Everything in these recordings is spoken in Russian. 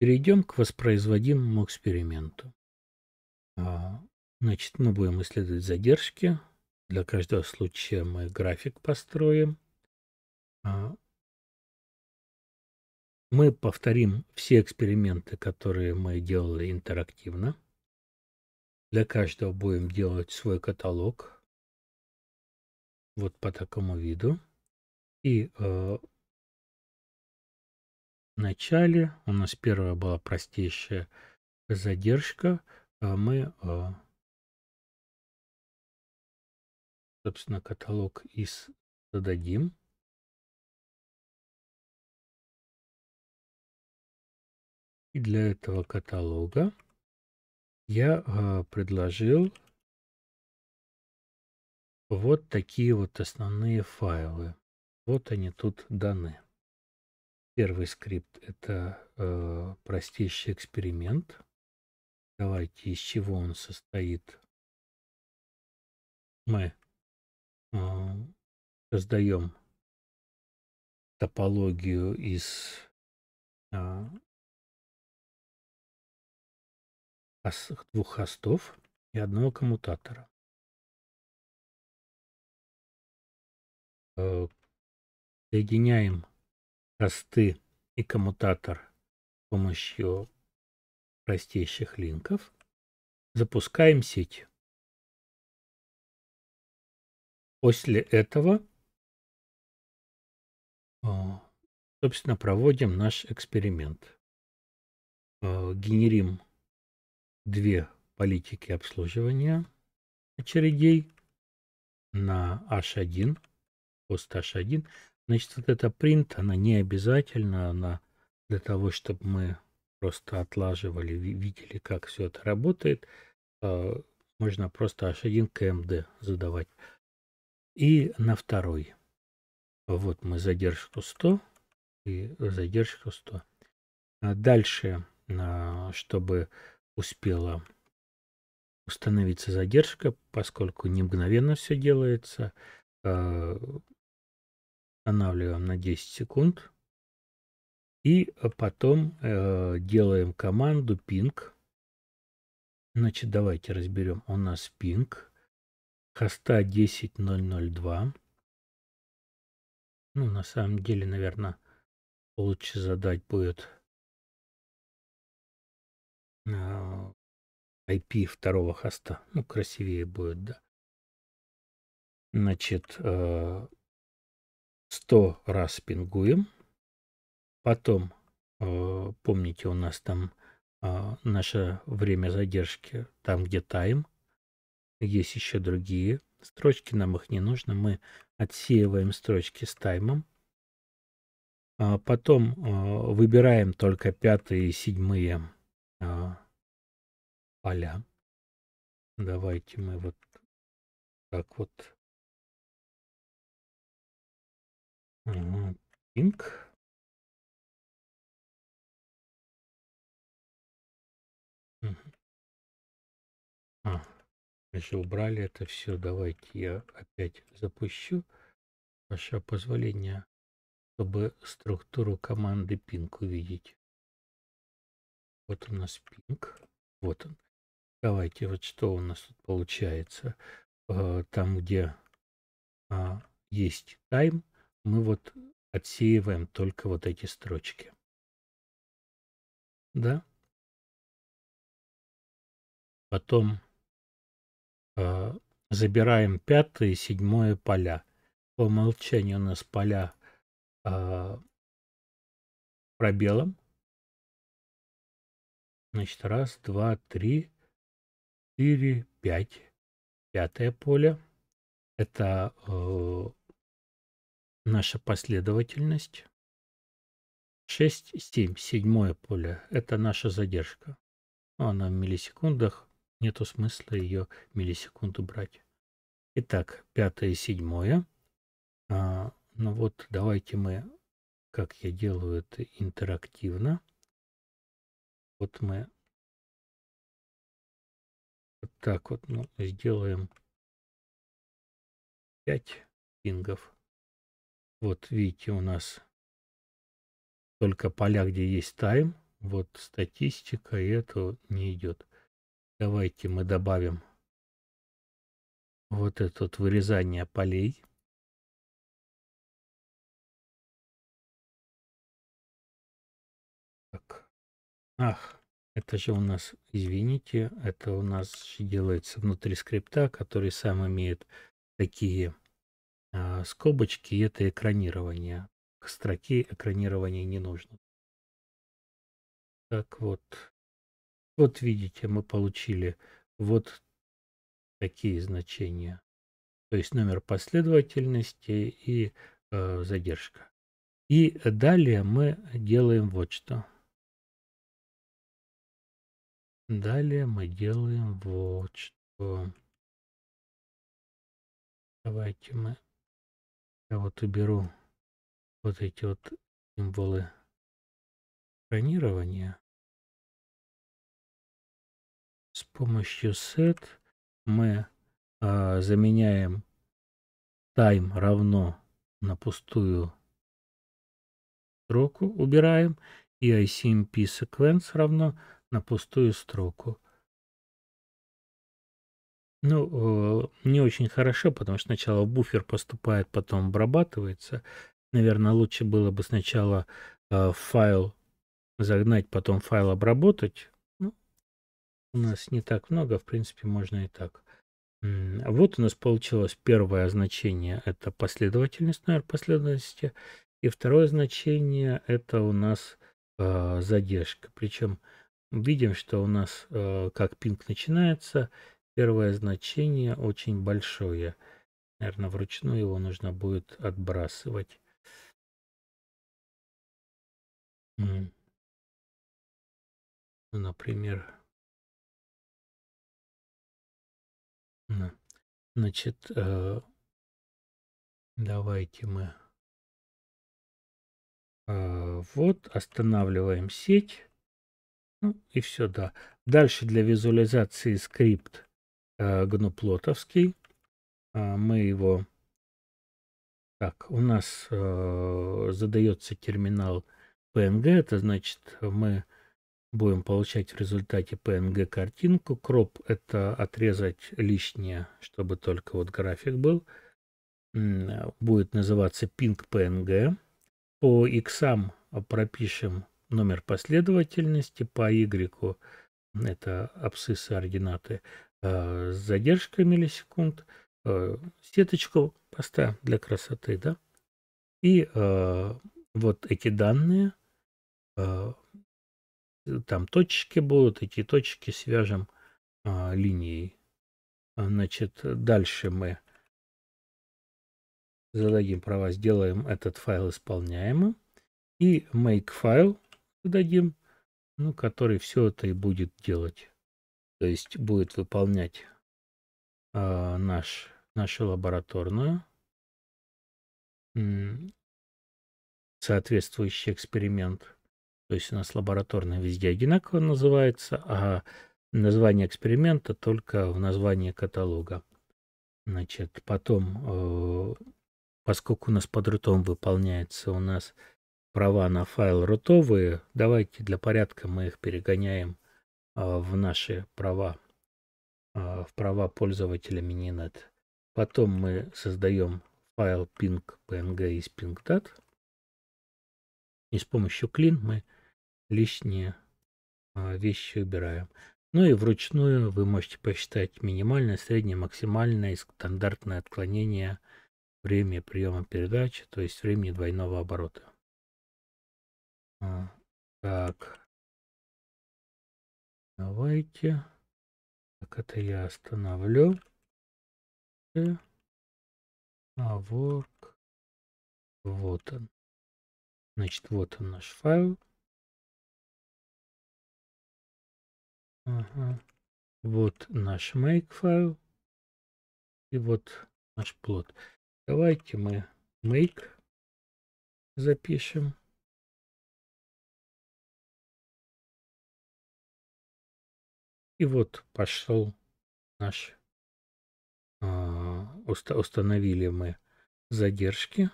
Перейдем к воспроизводимому эксперименту. А, значит, мы будем исследовать задержки. Для каждого случая мы график построим. А, мы повторим все эксперименты, которые мы делали интерактивно. Для каждого будем делать свой каталог. Вот по такому виду. И э, начале у нас первая была простейшая задержка. А мы, а, собственно, каталог из зададим. И для этого каталога я а, предложил вот такие вот основные файлы. Вот они тут даны. Первый скрипт – это э, простейший эксперимент. Давайте, из чего он состоит. Мы э, а, создаем топологию из э, двух хостов и одного коммутатора. Э, соединяем косты и коммутатор с помощью простейших линков. Запускаем сеть. После этого, а, собственно, проводим наш эксперимент. А, генерим две политики обслуживания очередей на H1, пост H1. Значит, вот эта print, она не обязательно, она для того, чтобы мы просто отлаживали, видели, как все это работает, э, можно просто H1 КМД задавать. И на второй. Вот мы задержку 100 и задержку 100. А дальше, а, чтобы успела установиться задержка, поскольку не мгновенно все делается, э, останавливаем на 10 секунд. И э, потом э, делаем команду ping. Значит, давайте разберем. У нас ping хоста 10002. Ну, на самом деле, наверное, лучше задать будет IP э, второго хоста. Ну, красивее будет, да. Значит, э, 100 раз пингуем. Потом, э, помните, у нас там э, наше время задержки, там где тайм. Есть еще другие строчки, нам их не нужно. Мы отсеиваем строчки с таймом. А потом э, выбираем только пятые и седьмые поля. Давайте мы вот так вот Пинг. А, если убрали это все, давайте я опять запущу. Ваше позволение, чтобы структуру команды пинг увидеть. Вот у нас пинг. Вот он. Давайте, вот что у нас тут получается. А, там, где а, есть time, мы вот отсеиваем только вот эти строчки. Да. Потом э, забираем пятое и седьмое поля. По умолчанию у нас поля э, пробелом. Значит, раз, два, три, четыре, пять. Пятое поле. Это э, наша последовательность. 6, 7, седьмое поле – это наша задержка. Она в миллисекундах, нету смысла ее миллисекунду брать. Итак, пятое, седьмое. А, ну вот, давайте мы, как я делаю это интерактивно. Вот мы вот так вот ну, сделаем 5 пингов. Вот видите, у нас только поля, где есть тайм. Вот статистика, и это не идет. Давайте мы добавим вот это вот вырезание полей. Так. Ах, это же у нас, извините, это у нас делается внутри скрипта, который сам имеет такие а, скобочки это экранирование. К строке экранирования не нужно. Так вот. Вот видите, мы получили вот такие значения. То есть номер последовательности и э, задержка. И далее мы делаем вот что. Далее мы делаем вот что. Давайте мы я вот уберу вот эти вот символы бронирования. С помощью set мы а, заменяем time равно на пустую строку, убираем, и ICMP sequence равно на пустую строку. Ну, э, не очень хорошо, потому что сначала буфер поступает, потом обрабатывается. Наверное, лучше было бы сначала э, файл загнать, потом файл обработать. Ну, у нас не так много, в принципе, можно и так. Вот у нас получилось первое значение – это последовательность, номер последовательности. И второе значение – это у нас э, задержка. Причем видим, что у нас э, как пинг начинается – Первое значение очень большое. Наверное, вручную его нужно будет отбрасывать. Ну, например, значит, э, давайте мы э, вот останавливаем сеть. Ну и все, да. Дальше для визуализации скрипт Э, гнуплотовский. А, мы его... Так, у нас э, задается терминал PNG. Это значит, мы будем получать в результате PNG картинку. Кроп – это отрезать лишнее, чтобы только вот график был. Будет называться ping PNG. По иксам пропишем номер последовательности, по y это абсциссы ординаты, э, с задержкой миллисекунд, э, сеточку поставим для красоты, да, и э, вот эти данные, там точки будут, эти точки свяжем линией. Значит, дальше мы зададим права, сделаем этот файл исполняемым. И make файл зададим ну, который все это и будет делать. То есть будет выполнять э, наш, нашу лабораторную, соответствующий эксперимент. То есть у нас лабораторная везде одинаково называется, а название эксперимента только в названии каталога. Значит, потом, э, поскольку у нас под ртом выполняется у нас права на файл рутовые. Давайте для порядка мы их перегоняем а, в наши права, а, в права пользователя Mininet. Потом мы создаем файл png из ping.dat. И с помощью clean мы лишние а, вещи убираем. Ну и вручную вы можете посчитать минимальное, среднее, максимальное и стандартное отклонение времени приема передачи то есть времени двойного оборота. А, так. Давайте. Так, это я остановлю. Э, а, work. Вот он. Значит, вот он наш файл. Ага. Вот наш make файл. И вот наш плод. Давайте мы make запишем. И вот пошел наш... А, уста, установили мы задержки,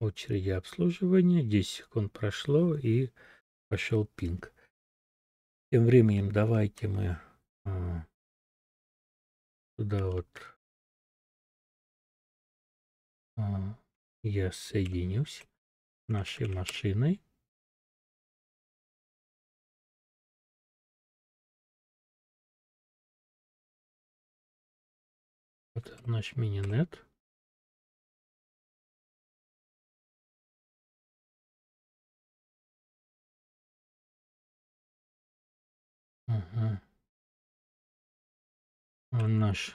очереди обслуживания, 10 секунд прошло и пошел пинг. Тем временем давайте мы а, сюда вот а, я соединюсь нашей машиной. Это наш мининет. Ага. Наш,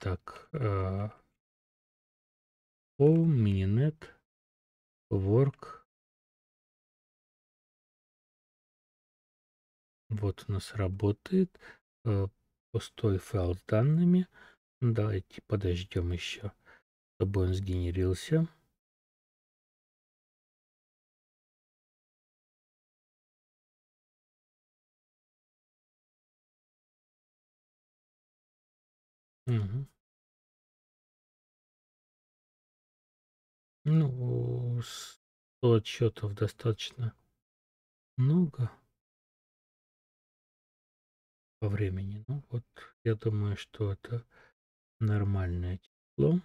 так, о Home, Mininet, Work. Вот у нас работает. Э, пустой файл с данными. Давайте подождем еще, чтобы он сгенерился. Угу. Ну, 100 отчетов достаточно много по времени. Ну, вот я думаю, что это нормальное тепло.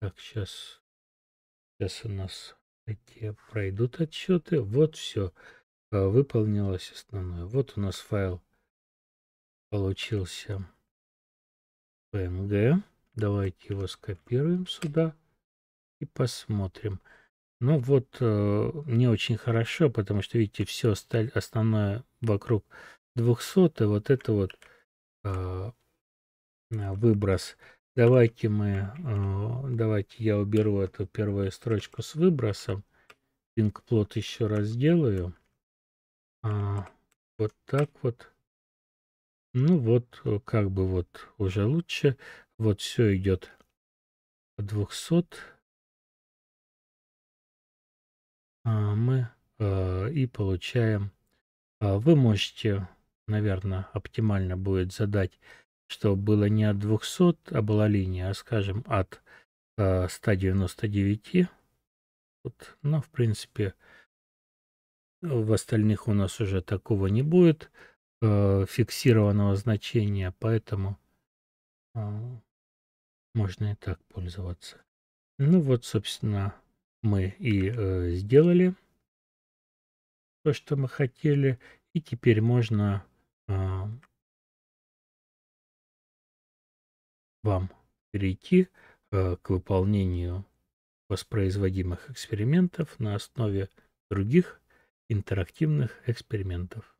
Так, сейчас, сейчас у нас эти пройдут отчеты. Вот все, а, выполнилось основное. Вот у нас файл получился PNG. Давайте его скопируем сюда и посмотрим. Ну вот, э, не очень хорошо, потому что, видите, все основное вокруг 200, и вот это вот э, э, выброс. Давайте мы, э, давайте я уберу эту первую строчку с выбросом. Пинг-плот еще раз сделаю. А, вот так вот. Ну вот, э, как бы вот уже лучше. Вот все идет 200. А, мы а, и получаем. А, вы можете, наверное, оптимально будет задать, чтобы было не от 200, а была линия, а скажем от 199. Вот, но, в принципе, в остальных у нас уже такого не будет фиксированного значения, поэтому можно и так пользоваться. Ну вот, собственно, мы и э, сделали то, что мы хотели. И теперь можно э, вам перейти э, к выполнению воспроизводимых экспериментов на основе других интерактивных экспериментов.